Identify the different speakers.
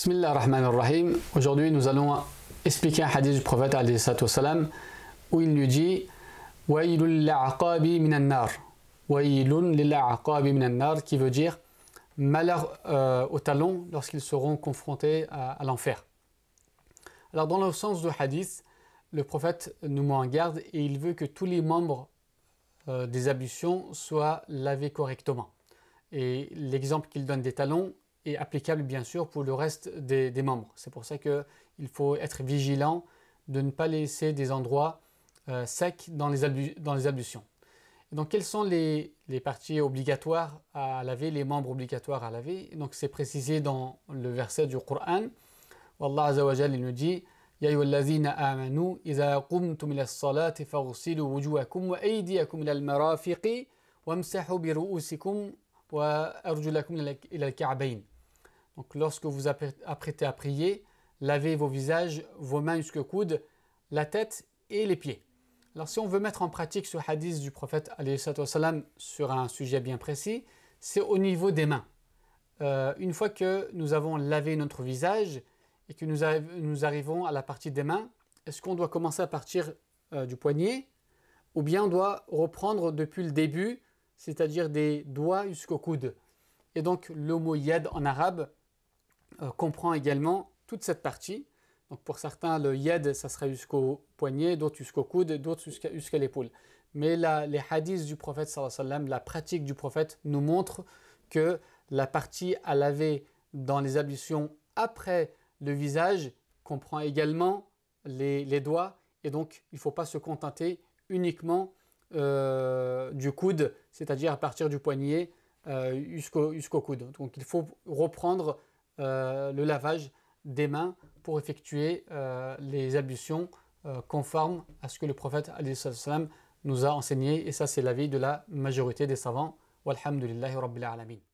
Speaker 1: Bismillah ar-Rahman ar-Rahim. Aujourd'hui, nous allons expliquer un hadith du prophète salam où il lui dit Waylul la'aqabi an nar. Waylun min an nar qui veut dire malheur euh, aux talons lorsqu'ils seront confrontés à, l'enfer. Alors, dans le sens du hadith, le prophète nous met en garde et il veut que tous les membres euh, des ablutions soient lavés correctement. Et l'exemple qu'il donne des talons est applicable bien sûr pour le reste des, des membres. C'est pour ça qu'il faut être vigilant de ne pas laisser des endroits euh, secs dans les, dans les ablutions. donc quelles sont les, les, parties obligatoires à laver, les membres obligatoires à laver Donc c'est précisé dans le verset du Coran. Allah Azza wa il nous dit يا أيها الذين آمنوا إذا قمتم إلى الصلاة فاغسلوا وجوهكم وأيديكم إلى المرافق وامسحوا برؤوسكم وأرجلكم إلى الكعبين donc lorsque vous apprêtez à prier, lavez vos visages, vos mains jusqu'au coude, la tête et les pieds. Alors si on veut mettre en pratique ce hadith du prophète sallam sur un sujet bien précis, c'est au niveau des mains. Euh, une fois que nous avons lavé notre visage et que nous, arrivons à la partie des mains, est-ce qu'on doit commencer à partir euh, du poignet ou bien on doit reprendre depuis le début, c'est-à-dire des doigts jusqu'au coude Et donc le mot yad en arabe euh, comprend également toute cette partie. Donc pour certains, le yed, ça serait jusqu'au poignet, d'autres jusqu'au coude, d'autres jusqu'à l'épaule. Mais les hadiths du prophète, sallam, la pratique du prophète nous montre que la partie à laver dans les ablutions après le visage comprend également les, doigts. Et donc, il ne faut pas se contenter uniquement euh, du coude, c'est-à-dire à partir du poignet euh, jusqu'au coude. Donc, il faut reprendre euh, le lavage des mains pour effectuer euh, les ablutions euh, conformes à ce que le prophète nous a enseigné. Et ça, c'est l'avis de la majorité des savants. Walhamdulillahi Rabbil